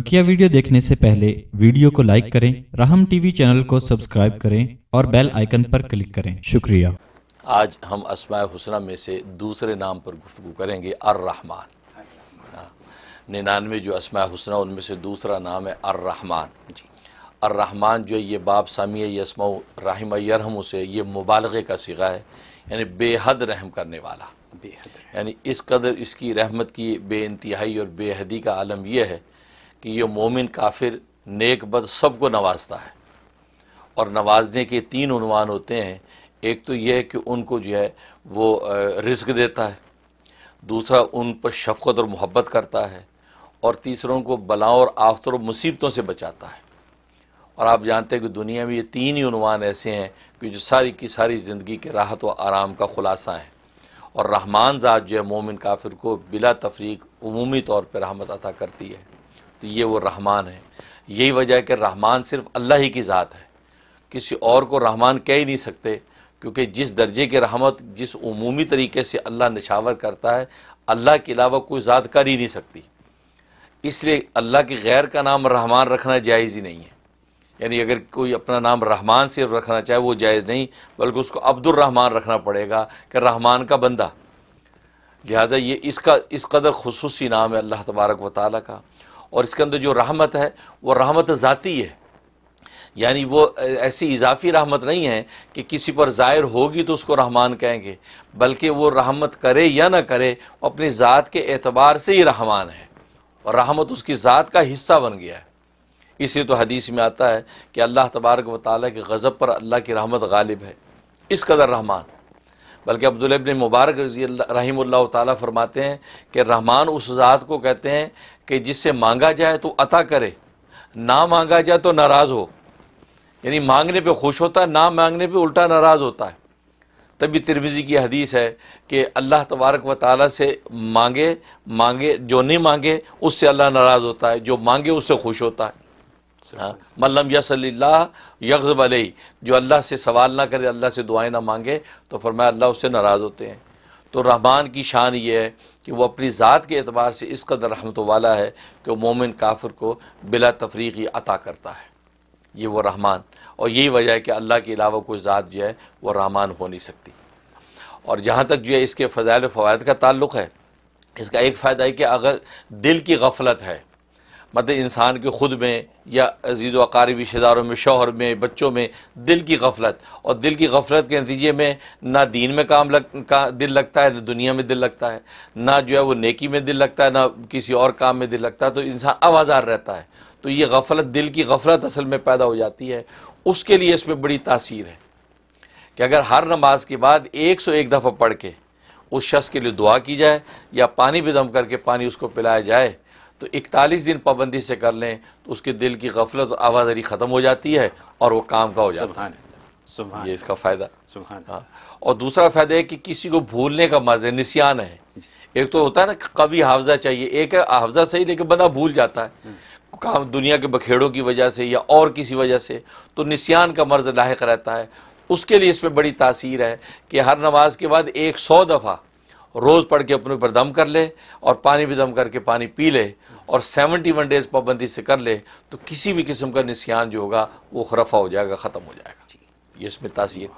बकिया वीडियो देखने से पहले वीडियो को लाइक करें राहम टीवी चैनल को सब्सक्राइब करें और बेल आइकन पर क्लिक करें शुक्रिया आज हम असमाय हुसना में से दूसरे नाम पर गुफ्तु करेंगे अर रहमान हाँ, निन्यानवे जो असमाय हुसना उनमें से दूसरा नाम है अर रहमान अर रहमान जो ये बाप सामिया यसमा राहिम यरहम से ये मुबालगे का सिगा है यानी बेहद रहम करने वाला बेहद यानी इस कदर इसकी रहमत की बे इंतहाई और बेहदी का आलम यह है कि ये मोमिन काफिर नेक बद सबको नवाजता है और नवाजने के तीन उनवान होते हैं एक तो यह है कि उनको जो है वो रिस्क देता है दूसरा उन पर शफकत और मोहब्बत करता है और तीसरों को बलाओं और आफतों और मुसीबतों से बचाता है और आप जानते हैं कि दुनिया में ये तीन ही उनवान ऐसे हैं कि जो सारी की सारी ज़िंदगी के राहत व आराम का खुलासा है और रहमान ज़ात जो है मोमिन काफिर को बिला तफरीक अमूमी तौर पर रहमत अता करती है तो ये वो रहमान है यही वजह है कि रहमान सिर्फ अल्लाह ही की ज़ात है किसी और को रहमान कह ही नहीं सकते क्योंकि जिस दर्जे की रहमत जिस उमूमी तरीके से अल्लाह नशावर करता है अल्लाह के अलावा कोई ज़ात कर ही नहीं सकती इसलिए अल्लाह के गैर का नाम रहमान रखना जायज़ ही नहीं है यानी अगर कोई अपना नाम रहमान सिर्फ रखना चाहे वो जायज़ नहीं बल्कि उसको अब्दुलरहमान रखना पड़ेगा कि रहमान का बंदा लिहाजा ये इसका इस कदर खसूसी नाम है अल्लाह तबारक व ताली का और इसके अंदर जो रहमत है वो रहमत ज़ाती है यानी वो ऐसी इजाफी रहमत नहीं है कि किसी पर ज़ाहिर होगी तो उसको रहमान कहेंगे बल्कि वो रहमत करे या ना करे वो अपनी ज़ात के एतबार से ही रहमान है और रहमत उसकी ज़ात का हिस्सा बन गया है इसलिए तो हदीस में आता है कि अल्लाह तबारक व ताली के गज़ब पर अल्लाह की रहमत गालिब है इस कदर रहमान बल्कि अब्दुलबन मुबारक रजी रही तरमाते हैं कि रहमान उस ज़ात को कहते हैं कि जिससे मांगा जाए तो अता करे ना मांगा जाए तो नाराज़ हो यानी मांगने पर खुश होता है ना मांगने पर उल्टा नाराज़ होता है तभी तिरविजी की हदीस है कि अल्लाह तबारक व ताल से मांगे मांगे जो नहीं मांगे उससे अल्लाह नाराज़ होता है जो मांगे उससे खुश होता है हाँ? मल्लम यसल्ला यकजब अलई जो अल्लाह से सवाल ना करे अल्लाह से दुआएं ना मांगे तो फरमाया अल्लाह उससे नाराज़ होते हैं तो रहमान की शान ये है कि वह अपनी ज़ात के अतबार से इस कदर रहमत वाला है कि वह मोमिन काफिर को बिला तफरी अता करता है ये वो रहमान और यही वजह है कि अल्लाह के अलावा कोई ज़ात जो है वह रहमान हो नहीं सकती और जहाँ तक जो है इसके फ़जाइल फ़वाद का ताल्लुक़ है इसका एक फ़ायदा है कि अगर दिल की गफलत है मतलब इंसान के ख़ुद में या अजीज़ वकारीबी शदारों में शोहर में बच्चों में दिल की गफलत और दिल की गफलत के नतीजे में ना दीन में काम लग का दिल लगता है ना दुनिया में दिल लगता है ना जो है वो नेकी में दिल लगता है ना किसी और काम में दिल लगता है तो इंसान आवाज़ार रहता है तो ये गफलत दिल की गफलत असल में पैदा हो जाती है उसके लिए इसमें बड़ी तासीर है कि अगर हर नमाज के बाद एक सौ एक दफ़ा पढ़ के उस शख्स के लिए दुआ की जाए या पानी भी दम करके पानी उसको पिलाया जाए तो इकतालीस दिन पाबंदी से कर लें तो उसके दिल की गफलत आवाजारी ख़त्म हो जाती है और वो काम का हो जाता है ये इसका फ़ायदा हाँ। और दूसरा फ़ायदा है कि किसी को भूलने का मज़े निशान है एक तो होता है ना कवि हाफजा चाहिए एक है हाफजा सही लेकिन बंदा भूल जाता है हम्म। काम दुनिया के बखेड़ों की वजह से या और किसी वजह से तो निशान का मर्ज लाक रहता है उसके लिए इस पर बड़ी तासीर है कि हर नमाज के बाद एक सौ दफ़ा रोज़ पढ़ के अपने ऊपर दम कर ले और पानी भी दम करके पानी पी ले और सेवेंटी वन डेज़ पाबंदी से कर ले तो किसी भी किस्म का निशान जो होगा वो खरफा हो जाएगा ख़त्म हो जाएगा ये इसमें तासीर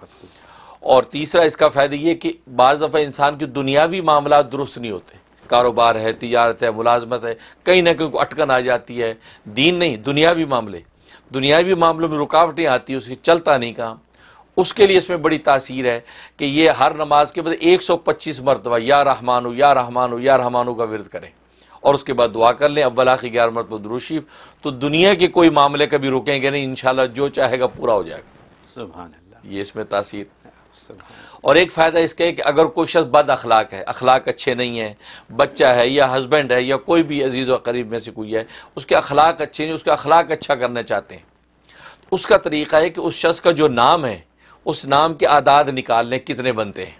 और तीसरा इसका फ़ायदा ये कि बज़ दफ़ा इंसान के दुनियावी मामला दुरुस्त नहीं होते कारोबार है तजारत है मुलाजमत है कहीं ना कहीं अटकन आ जाती है दीन नहीं दुनियावी मामले दुनियावी मामलों में रुकावटें आती है उसकी चलता नहीं काम उसके लिए इसमें बड़ी तासीर है कि ये हर नमाज के बाद 125 मरतबा या रहमानु या रहमानु या रहमानु का विरद करें और उसके बाद दुआ कर लें अव्वला की ग्यारह मरतबा दुरूशीफ तो दुनिया के कोई मामले कभी रुकेंगे नहीं इन जो चाहेगा पूरा हो जाएगा सुबह ये इसमें तासीर और एक फ़ायदा इसका है कि अगर कोई शख्स बद अखलाक है अखलाक अच्छे नहीं है बच्चा है या हस्बैंड है या कोई भी अजीज़ व करीब में से कोई है उसके अखलाक अच्छे नहीं उसका अखलाक अच्छा करना चाहते हैं तो उसका तरीका है कि उस शख्स का जो नाम है उस नाम के आदाद निकाल लें कितने बनते हैं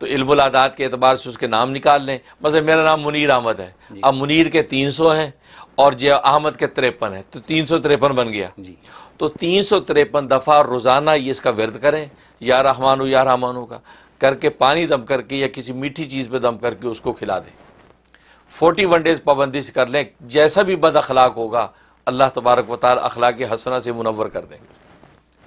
तो इल्मादात के अतबार से उसके नाम निकाल लें मतलब मेरा नाम मुनीर अहमद है अब मुनीर के तीन सौ हैं और जो अहमद के तिरपन है तो तीन सौ तिरपन बन गया तो तीन सौ तिरपन दफ़ा रोज़ाना ये इसका व्यर्थ करें या रहमानो या रहमानो का करके पानी दम करके या किसी मीठी चीज़ पर दम करके उसको खिला दें फोर्टी वन डेज़ पाबंदी से कर लें जैसा भी बद अखलाक होगा अल्लाह तबारक वाल अखलाक हसना से मुनवर कर देंगे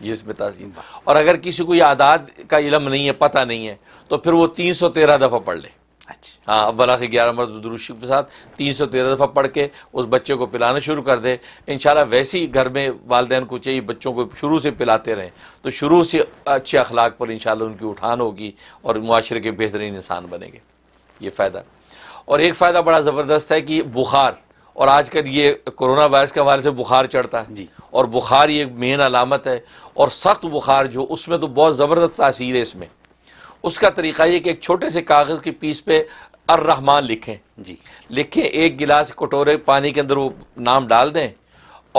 ये इसमें तजीम और अगर किसी को यह आदाद का इलम नहीं है पता नहीं है तो फिर वो तीन सौ तेरह दफ़ा पढ़ ले अच्छा हाँ अवला से ग्यारह मरद के साथ तीन सौ तेरह दफ़ा पढ़ के उस बच्चे को पिलाना शुरू कर दे इन वैसे ही घर में वालदेन को चाहिए बच्चों को शुरू से पिलाते रहें तो शुरू से अच्छे अखलाक पर इन उनकी उठान होगी और माशरे के बेहतरीन इंसान बनेंगे ये फ़ायदा और एक फ़ायदा बड़ा ज़बरदस्त है कि बुखार और आजकल ये कोरोना वायरस के हवाले से बुखार चढ़ता है जी और बुखार ये मेन अलामत है और सख्त बुखार जो उसमें तो बहुत ज़बरदस्त तासीर है इसमें उसका तरीका ये कि एक छोटे से कागज़ की पीस पे अर रहमान लिखें जी लिखें एक गिलास कटोरे पानी के अंदर वो नाम डाल दें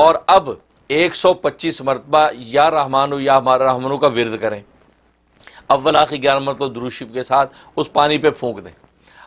और अब एक सौ पच्चीस मरतबा या रहमान या रहमानों का विरद करें अव्वल आखिर ग्यारह मरतबा दुरुशिफ के साथ उस पानी पर फूँक दें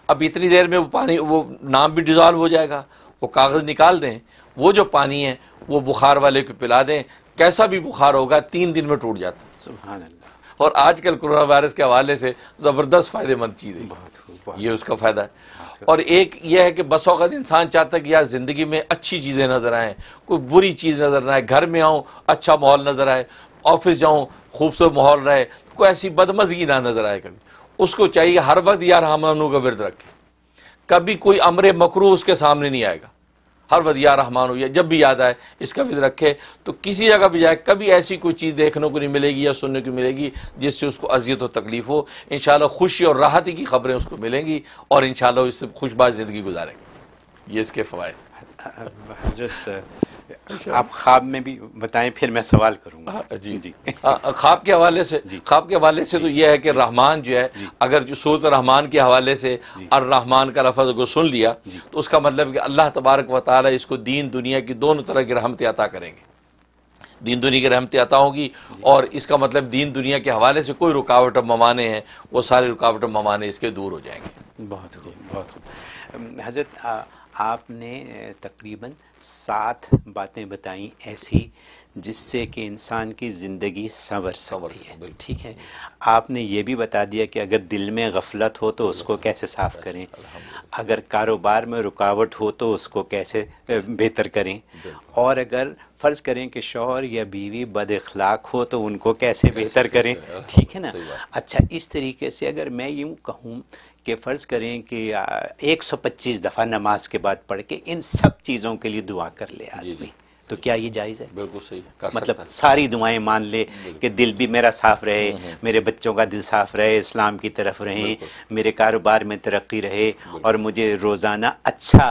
अब इतनी देर में वो पानी वो नाम भी डिज़ोल्व हो जाएगा वो कागज़ निकाल दें वो जो पानी है वो बुखार वाले को पिला दें कैसा भी बुखार होगा तीन दिन में टूट जाता है सुबह और आजकल कोरोना वायरस के हवाले से ज़बरदस्त फ़ायदेमंद चीज़ है ये उसका फ़ायदा है और एक यह है कि बस अवत इंसान चाहता है कि यार ज़िंदगी में अच्छी चीज़ें नज़र आएँ कोई बुरी चीज़ नज़र ना आए घर में आऊँ अच्छा माहौल नज़र आए ऑफिस जाऊँ खूबसूरत माहौल रहे कोई ऐसी बदमजगी ना नज़र आए कभी उसको चाहिए हर वक्त यार हम का विरद रखें कभी कोई अमर मकरू उसके सामने नहीं आएगा हर वदिया रहमान हुई जब भी याद आए इसका फिर रखे तो किसी जगह भी जाए कभी ऐसी कोई चीज़ देखने को नहीं मिलेगी या सुनने को मिलेगी जिससे उसको अजियत और तकलीफ़ हो इन खुशी और राहती की खबरें उसको मिलेंगी और इन इससे ज़िंदगी गुजारेंगे ये इसके फ़वाद हजरत अच्छा। आप ख्वाब में भी बताएं फिर मैं सवाल करूंगा हाँ, जी जी हाँ, हाँ, ख्वाब के हवाले से ख्वाब के हवाले से तो यह है कि रहमान जो है अगर जो सूरत रहमान के हवाले से और रहमान का लफज को सुन लिया तो उसका मतलब कि अल्लाह तबारक व ताली इसको दीन दुनिया की दोनों तरह की रहमत अता करेंगे दीन दुनिया की रहमत अता होगी और इसका मतलब दीन दुनिया के हवाले से कोई रुकावट ममाने हैं वो सारे रुकावट ममाने इसके दूर हो जाएंगे बहुत बहुत हजरत आपने तकरीबन सात बातें बताई ऐसी जिससे कि इंसान की ज़िंदगी संवर सकती है ठीक है आपने ये भी बता दिया कि अगर दिल में गफलत हो तो उसको कैसे साफ़ करें अगर कारोबार में रुकावट हो तो उसको कैसे बेहतर करें और अगर फ़र्ज़ करें कि शोहर या बीवी बद अखलाक हो तो उनको कैसे बेहतर करें ठीक है ना अच्छा इस तरीके से अगर मैं यूँ कहूँ कि फ़र्ज़ करें कि 125 दफ़ा नमाज के बाद पढ़ के इन सब चीज़ों के लिए दुआ कर ले आदमी तो क्या ये जायज़ है बिल्कुल सही कर मतलब सकता है। सारी दुआएं मान ले कि दिल भी मेरा साफ रहे हम्म, हम्म। मेरे बच्चों का दिल साफ रहे इस्लाम की तरफ रहे मेरे कारोबार में तरक्की रहे और मुझे रोज़ाना अच्छा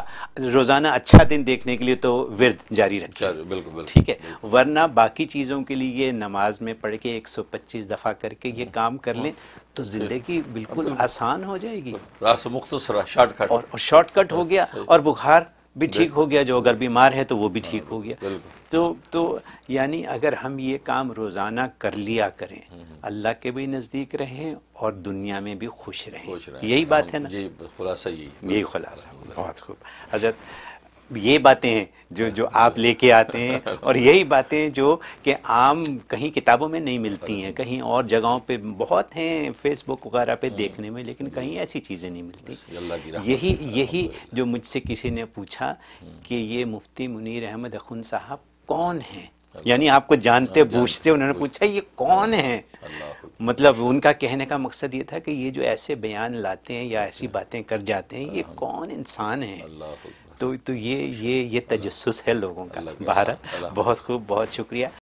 रोज़ाना अच्छा दिन देखने के लिए तो विरद जारी रखे बिल्कुल ठीक है वरना बाकी चीज़ों के लिए नमाज में पढ़ के एक सौ पच्चीस दफ़ा करके ये हम्म। काम कर ले तो ज़िंदगी बिल्कुल आसान हो जाएगी शॉर्टकट और शॉर्टकट हो हाँ। गया और बुखार भी ठीक हो गया जो अगर बीमार है तो वो भी ठीक हाँ, हो गया तो तो यानी अगर हम ये काम रोज़ाना कर लिया करें हम्म, हम्म। अल्लाह के भी नज़दीक रहें और दुनिया में भी खुश रहें यही बात हाँ, है ना जी खुलासा यही यही खुलासा बहुत खूब हजरत ये बातें हैं जो जो आप लेके आते हैं और यही बातें जो कि आम कहीं किताबों में नहीं मिलती हैं कहीं और जगहों पे बहुत हैं फेसबुक वगैरह पे हम्म। देखने में लेकिन कहीं ऐसी चीज़ें नहीं मिलती यही यही जो मुझसे किसी ने पूछा हम्म। कि ये मुफ्ती मुनीर अहमद अखुन साहब कौन हैं यानी आपको हाँ, जानते बूझते उन्होंने पूछा ये कौन है मतलब उनका कहने का मकसद ये था कि ये जो ऐसे बयान लाते हैं या ऐसी बातें कर जाते हैं ये हाँ। कौन इंसान है तो तो ये ये ये तजस्स है लोगों का भारत बहुत खूब बहुत शुक्रिया